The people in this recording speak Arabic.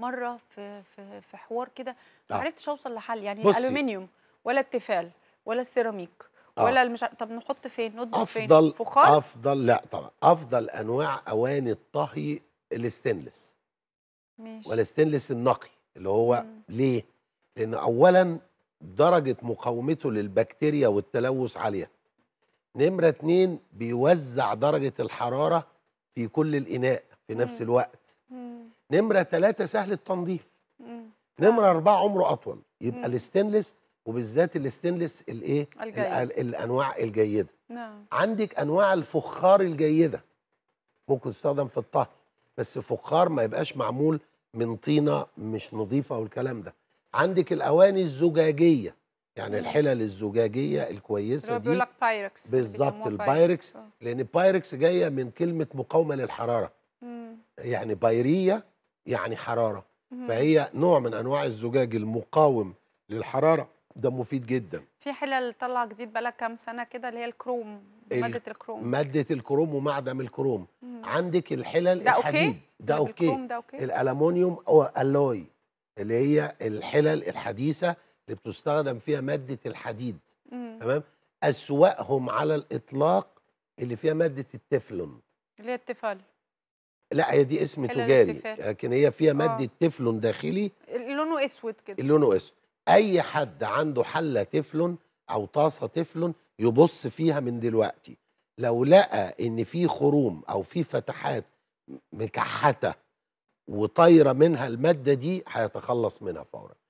مره في في في حوار كده ما آه. عرفتش اوصل لحل يعني الالومنيوم ولا التفال ولا السيراميك آه. ولا المش طب نحط فين نطبخ فين فخار افضل لا طبعا افضل انواع اواني الطهي الاستنلس ماشي والاستنلس النقي اللي هو مم. ليه لان اولا درجه مقاومته للبكتيريا والتلوث عاليه نمره اتنين بيوزع درجه الحراره في كل الاناء في نفس مم. الوقت نمره ثلاثة سهل التنظيف نمره أربعة عمره اطول يبقى الستينلس وبالذات الستينلس الايه الانواع الجيده نعم عندك انواع الفخار الجيده ممكن تستخدم في الطهي بس فخار ما يبقاش معمول من طينه مش نظيفه والكلام ده عندك الاواني الزجاجيه يعني الحلل الزجاجيه الكويسه دي بيقول لك بايركس بالظبط البايركس آه. لان بايركس جايه من كلمه مقاومه للحراره مم. يعني بايريه يعني حراره فهي نوع من انواع الزجاج المقاوم للحراره ده مفيد جدا في حلل طلع جديد بقى كام سنه كده اللي هي الكروم ماده الكروم ماده الكروم ومعدن الكروم مم. عندك الحلل ده الحديد أوكي؟ ده, اوكي ده اوكي الالومنيوم او الوي اللي هي الحلل الحديثه اللي بتستخدم فيها ماده الحديد مم. تمام اسواهم على الاطلاق اللي فيها ماده التفلون اللي هي التفال لا هي دي اسم تجاري لكن هي فيها آه. ماده آه. تفلون داخلي لونه اسود كده لونه اسود اي حد عنده حله تفلون او طاسه تفلون يبص فيها من دلوقتي لو لقى ان في خروم او في فتحات مكحته وطايره منها الماده دي هيتخلص منها فورا